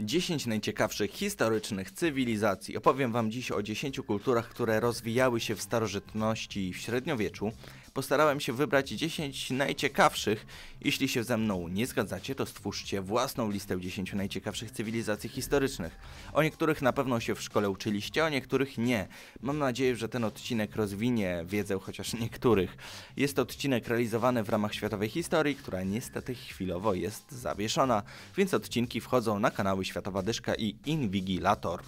10 najciekawszych historycznych cywilizacji. Opowiem Wam dziś o 10 kulturach, które rozwijały się w starożytności i w średniowieczu. Postarałem się wybrać 10 najciekawszych. Jeśli się ze mną nie zgadzacie, to stwórzcie własną listę 10 najciekawszych cywilizacji historycznych. O niektórych na pewno się w szkole uczyliście, o niektórych nie. Mam nadzieję, że ten odcinek rozwinie wiedzę chociaż niektórych. Jest to odcinek realizowany w ramach światowej historii, która niestety chwilowo jest zawieszona, więc odcinki wchodzą na kanały Światowa Dyszka i Inwigilator.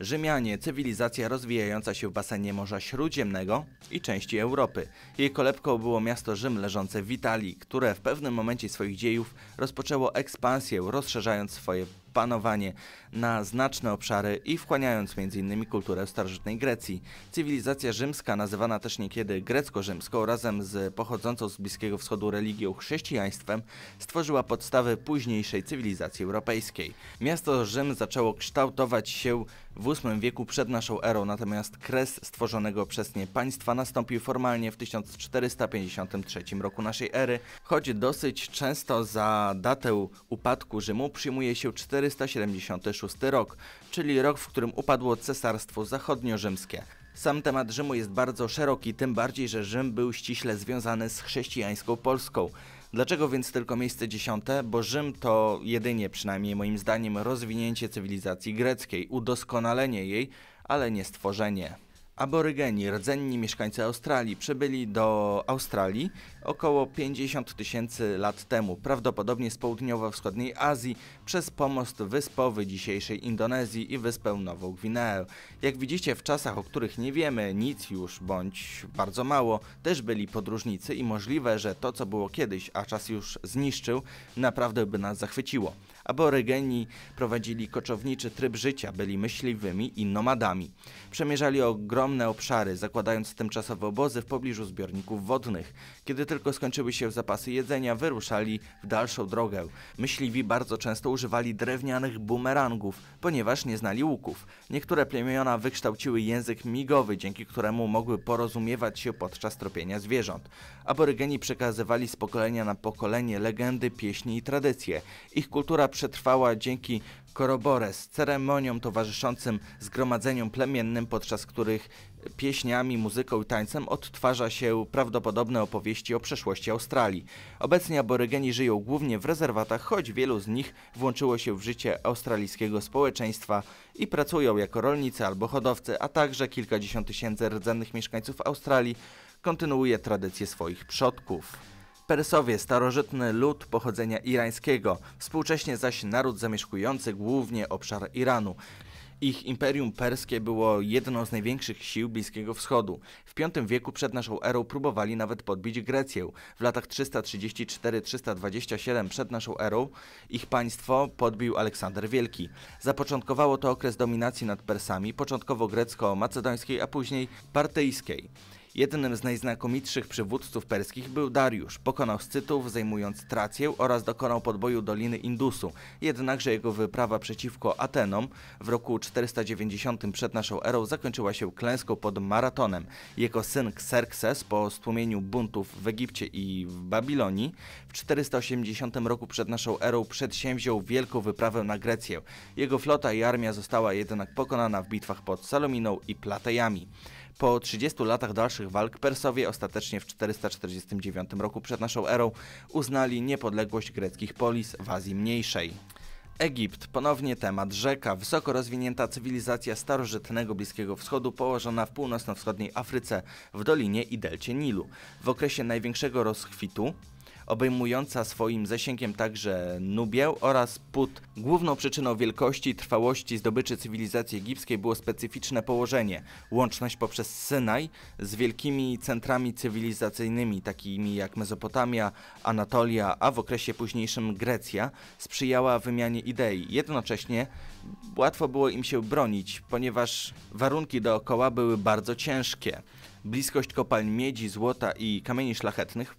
Rzymianie, cywilizacja rozwijająca się w basenie Morza Śródziemnego i części Europy. Jej kolebką było miasto Rzym leżące w Italii, które w pewnym momencie swoich dziejów rozpoczęło ekspansję, rozszerzając swoje panowanie na znaczne obszary i wchłaniając m.in. kulturę starożytnej Grecji. Cywilizacja rzymska, nazywana też niekiedy grecko-rzymską, razem z pochodzącą z Bliskiego Wschodu religią chrześcijaństwem, stworzyła podstawy późniejszej cywilizacji europejskiej. Miasto Rzym zaczęło kształtować się w VIII wieku przed naszą erą, natomiast kres stworzonego przez nie państwa nastąpił formalnie w 1453 roku naszej ery, choć dosyć często za datę upadku Rzymu przyjmuje się 4 476 rok, czyli rok, w którym upadło Cesarstwo Zachodnio-Rzymskie. Sam temat Rzymu jest bardzo szeroki, tym bardziej, że Rzym był ściśle związany z chrześcijańską Polską. Dlaczego więc tylko miejsce dziesiąte? Bo Rzym to jedynie, przynajmniej moim zdaniem, rozwinięcie cywilizacji greckiej, udoskonalenie jej, ale nie stworzenie. Aborygeni, rdzenni mieszkańcy Australii, przybyli do Australii około 50 tysięcy lat temu, prawdopodobnie z południowo-wschodniej Azji, przez pomost wyspowy dzisiejszej Indonezji i wyspę Nową Gwineę. Jak widzicie, w czasach, o których nie wiemy nic już bądź bardzo mało, też byli podróżnicy i możliwe, że to, co było kiedyś, a czas już zniszczył, naprawdę by nas zachwyciło. Aborygeni prowadzili koczowniczy tryb życia, byli myśliwymi i nomadami. Przemierzali ogromne obszary, zakładając tymczasowe obozy w pobliżu zbiorników wodnych. Kiedy tylko skończyły się zapasy jedzenia, wyruszali w dalszą drogę. Myśliwi bardzo często używali drewnianych bumerangów, ponieważ nie znali łuków. Niektóre plemiona wykształciły język migowy, dzięki któremu mogły porozumiewać się podczas tropienia zwierząt. Aborygeni przekazywali z pokolenia na pokolenie legendy, pieśni i tradycje. Ich kultura przetrwała dzięki korobores, ceremoniom towarzyszącym zgromadzeniom plemiennym, podczas których pieśniami, muzyką i tańcem odtwarza się prawdopodobne opowieści o przeszłości Australii. Obecnie aborygeni żyją głównie w rezerwatach, choć wielu z nich włączyło się w życie australijskiego społeczeństwa i pracują jako rolnicy albo hodowcy, a także kilkadziesiąt tysięcy rdzennych mieszkańców Australii kontynuuje tradycje swoich przodków. Persowie, starożytny lud pochodzenia irańskiego, współcześnie zaś naród zamieszkujący głównie obszar Iranu. Ich imperium perskie było jedną z największych sił Bliskiego Wschodu. W V wieku przed naszą erą próbowali nawet podbić Grecję. W latach 334-327 przed naszą erą ich państwo podbił Aleksander Wielki. Zapoczątkowało to okres dominacji nad Persami, początkowo grecko-macedońskiej, a później partyjskiej. Jednym z najznakomitszych przywódców perskich był Dariusz. Pokonał Scytów, zajmując Trację oraz dokonał podboju Doliny Indusu. Jednakże jego wyprawa przeciwko Atenom w roku 490 przed naszą erą zakończyła się klęską pod Maratonem. Jego syn Xerxes po stłumieniu buntów w Egipcie i w Babilonii w 480 roku przed naszą erą przedsięwziął wielką wyprawę na Grecję. Jego flota i armia została jednak pokonana w bitwach pod Salominą i Platejami. Po 30 latach dalszych walk Persowie ostatecznie w 449 roku przed naszą erą uznali niepodległość greckich polis w Azji Mniejszej. Egipt, ponownie temat rzeka, wysoko rozwinięta cywilizacja starożytnego Bliskiego Wschodu położona w północno-wschodniej Afryce, w dolinie i delcie Nilu. W okresie największego rozchwitu obejmująca swoim zasięgiem także Nubię oraz Put. Główną przyczyną wielkości i trwałości zdobyczy cywilizacji egipskiej było specyficzne położenie, łączność poprzez Synaj z wielkimi centrami cywilizacyjnymi, takimi jak Mezopotamia, Anatolia, a w okresie późniejszym Grecja, sprzyjała wymianie idei. Jednocześnie łatwo było im się bronić, ponieważ warunki dookoła były bardzo ciężkie. Bliskość kopalń miedzi, złota i kamieni szlachetnych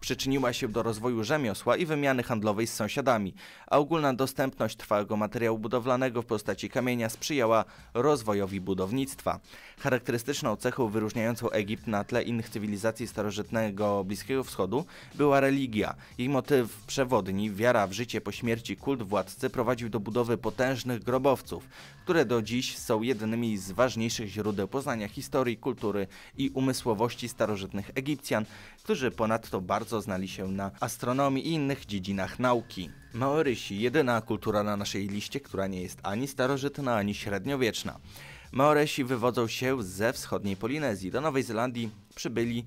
Przyczyniła się do rozwoju rzemiosła i wymiany handlowej z sąsiadami, a ogólna dostępność trwałego materiału budowlanego w postaci kamienia sprzyjała rozwojowi budownictwa. Charakterystyczną cechą wyróżniającą Egipt na tle innych cywilizacji starożytnego Bliskiego Wschodu była religia. Jej motyw przewodni, wiara w życie po śmierci kult władcy prowadził do budowy potężnych grobowców które do dziś są jednymi z ważniejszych źródeł poznania historii, kultury i umysłowości starożytnych Egipcjan, którzy ponadto bardzo znali się na astronomii i innych dziedzinach nauki. Maorysi, jedyna kultura na naszej liście, która nie jest ani starożytna, ani średniowieczna. Maorysi wywodzą się ze wschodniej Polinezji. Do Nowej Zelandii przybyli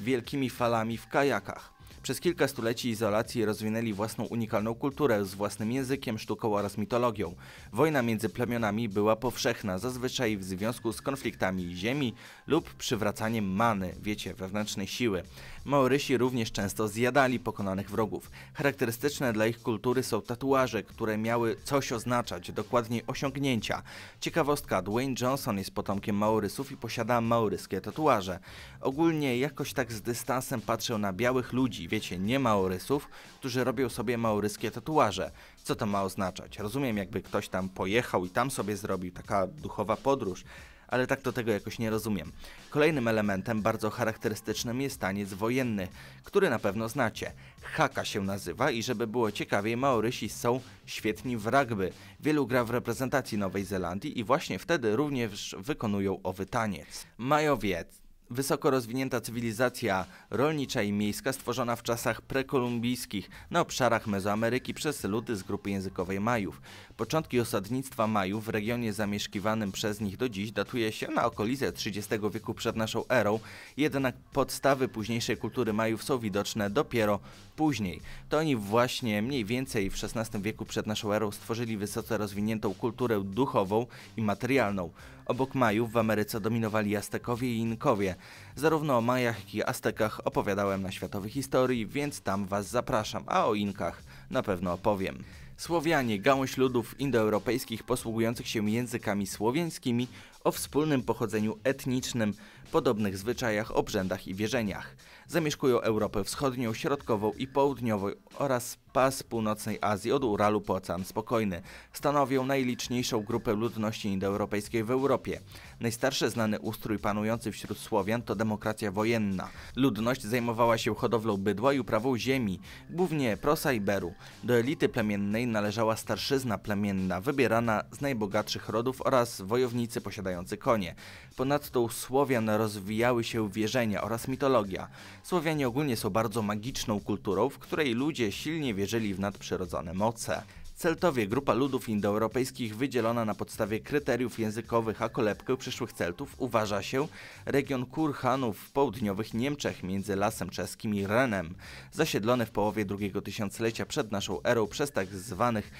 wielkimi falami w kajakach. Przez kilka stuleci izolacji rozwinęli własną unikalną kulturę z własnym językiem, sztuką oraz mitologią. Wojna między plemionami była powszechna, zazwyczaj w związku z konfliktami ziemi lub przywracaniem many, wiecie, wewnętrznej siły. Maorysi również często zjadali pokonanych wrogów. Charakterystyczne dla ich kultury są tatuaże, które miały coś oznaczać, dokładniej osiągnięcia. Ciekawostka, Dwayne Johnson jest potomkiem Maorysów i posiada maoryskie tatuaże. Ogólnie jakoś tak z dystansem patrzę na białych ludzi, wiecie, nie Maorysów, którzy robią sobie maoryskie tatuaże. Co to ma oznaczać? Rozumiem, jakby ktoś tam pojechał i tam sobie zrobił taka duchowa podróż, ale tak do tego jakoś nie rozumiem. Kolejnym elementem bardzo charakterystycznym jest taniec wojenny, który na pewno znacie. Haka się nazywa i żeby było ciekawiej, Maorysi są świetni w rugby. Wielu gra w reprezentacji Nowej Zelandii i właśnie wtedy również wykonują owy taniec. Majowiec wysoko rozwinięta cywilizacja rolnicza i miejska stworzona w czasach prekolumbijskich na obszarach Mezoameryki przez ludy z grupy językowej Majów. Początki osadnictwa Majów w regionie zamieszkiwanym przez nich do dziś datuje się na okolice XXX wieku przed naszą erą, jednak podstawy późniejszej kultury Majów są widoczne dopiero później. To oni właśnie mniej więcej w XVI wieku przed naszą erą stworzyli wysoce rozwiniętą kulturę duchową i materialną. Obok Majów w Ameryce dominowali Aztekowie i Inkowie. Zarówno o Majach, jak i Aztekach opowiadałem na Światowej Historii, więc tam Was zapraszam, a o Inkach na pewno opowiem. Słowianie, gałąź ludów indoeuropejskich posługujących się językami słowiańskimi o wspólnym pochodzeniu etnicznym, podobnych zwyczajach, obrzędach i wierzeniach. Zamieszkują Europę Wschodnią, Środkową i Południową oraz pas północnej Azji od Uralu po Ocean Spokojny. Stanowią najliczniejszą grupę ludności indoeuropejskiej w Europie. Najstarszy znany ustrój panujący wśród Słowian to demokracja wojenna. Ludność zajmowała się hodowlą bydła i uprawą ziemi, głównie prosa i beru. Do elity plemiennej należała starszyzna plemienna, wybierana z najbogatszych rodów oraz wojownicy posiadający konie. Ponadto Słowian rozwijały się wierzenia oraz mitologia. Słowianie ogólnie są bardzo magiczną kulturą, w której ludzie silnie wierzyli w nadprzyrodzone moce. Celtowie, grupa ludów indoeuropejskich wydzielona na podstawie kryteriów językowych, a kolebkę przyszłych Celtów uważa się region Kurhanów w południowych Niemczech między Lasem Czeskim i Renem, zasiedlony w połowie drugiego tysiąclecia przed naszą erą przez tak zwanych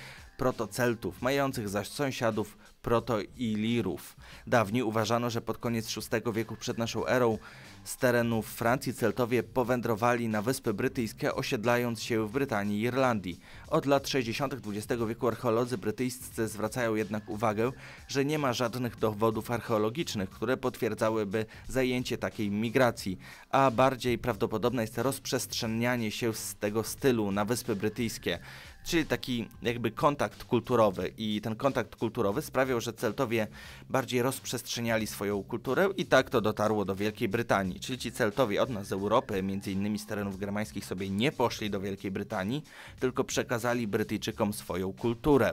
protoceltów, mających zaś sąsiadów proto-ilirów. Dawniej uważano, że pod koniec VI wieku przed naszą erą z terenów Francji Celtowie powędrowali na Wyspy Brytyjskie, osiedlając się w Brytanii i Irlandii. Od lat 60. XX wieku archeolodzy brytyjscy zwracają jednak uwagę, że nie ma żadnych dowodów archeologicznych, które potwierdzałyby zajęcie takiej migracji, a bardziej prawdopodobne jest rozprzestrzenianie się z tego stylu na Wyspy Brytyjskie czyli taki jakby kontakt kulturowy i ten kontakt kulturowy sprawiał, że Celtowie bardziej rozprzestrzeniali swoją kulturę i tak to dotarło do Wielkiej Brytanii. Czyli ci Celtowie od nas z Europy, między innymi z terenów germańskich sobie nie poszli do Wielkiej Brytanii, tylko przekazali Brytyjczykom swoją kulturę.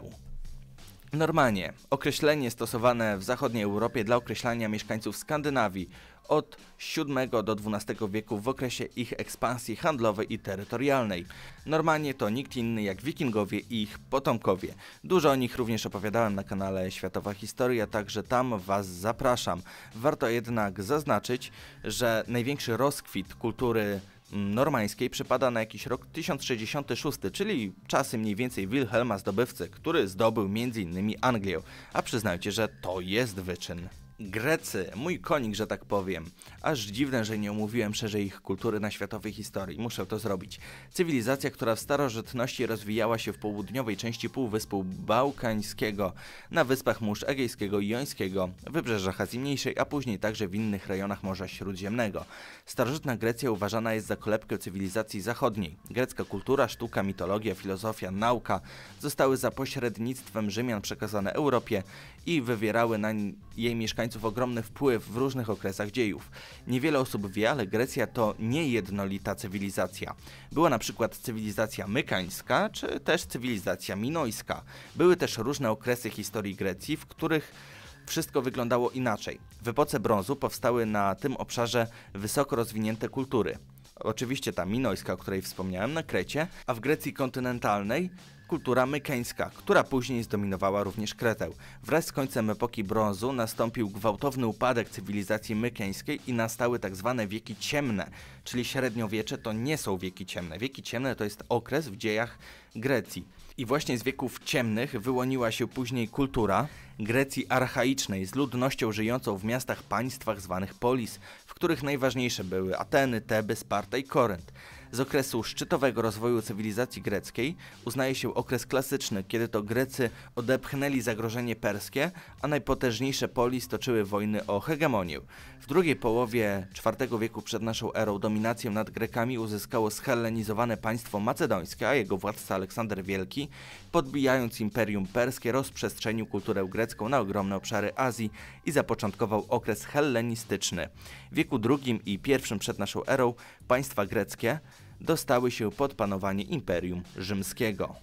Normanie. Określenie stosowane w zachodniej Europie dla określania mieszkańców Skandynawii od VII do XII wieku w okresie ich ekspansji handlowej i terytorialnej. Normanie to nikt inny jak wikingowie i ich potomkowie. Dużo o nich również opowiadałem na kanale Światowa Historia, także tam Was zapraszam. Warto jednak zaznaczyć, że największy rozkwit kultury normańskiej przypada na jakiś rok 1066, czyli czasy mniej więcej Wilhelma Zdobywcy, który zdobył m.in. Anglię, a przyznajcie, że to jest wyczyn. Grecy, mój konik, że tak powiem. Aż dziwne, że nie omówiłem szerzej ich kultury na światowej historii. Muszę to zrobić. Cywilizacja, która w starożytności rozwijała się w południowej części Półwyspu Bałkańskiego, na wyspach Mórz Egejskiego i Jońskiego, wybrzeżach Azji Mniejszej, a później także w innych rejonach Morza Śródziemnego. Starożytna Grecja uważana jest za kolebkę cywilizacji zachodniej. Grecka kultura, sztuka, mitologia, filozofia, nauka zostały za pośrednictwem Rzymian przekazane Europie i wywierały na jej mieszkańców ogromny wpływ w różnych okresach dziejów. Niewiele osób wie, ale Grecja to niejednolita cywilizacja. Była na przykład cywilizacja mykańska, czy też cywilizacja minojska. Były też różne okresy historii Grecji, w których wszystko wyglądało inaczej. W epoce brązu powstały na tym obszarze wysoko rozwinięte kultury. Oczywiście ta minojska, o której wspomniałem, na Krecie, a w Grecji kontynentalnej kultura mykeńska, która później zdominowała również Kretę. Wraz z końcem epoki brązu nastąpił gwałtowny upadek cywilizacji mykeńskiej i nastały tak zwane wieki ciemne, czyli średniowiecze to nie są wieki ciemne. Wieki ciemne to jest okres w dziejach Grecji. I właśnie z wieków ciemnych wyłoniła się później kultura Grecji archaicznej z ludnością żyjącą w miastach państwach zwanych polis, w których najważniejsze były Ateny, Teby, Sparta i Korynt. Z okresu szczytowego rozwoju cywilizacji greckiej uznaje się okres klasyczny, kiedy to Grecy odepchnęli zagrożenie perskie, a najpotężniejsze polis toczyły wojny o hegemonię. W drugiej połowie IV wieku przed naszą erą dominację nad Grekami uzyskało schellenizowane państwo macedońskie, a jego władca Aleksander Wielki, podbijając imperium perskie, rozprzestrzenił kulturę grecką na ogromne obszary Azji i zapoczątkował okres hellenistyczny. W wieku II i I przed naszą erą państwa greckie dostały się pod panowanie Imperium Rzymskiego.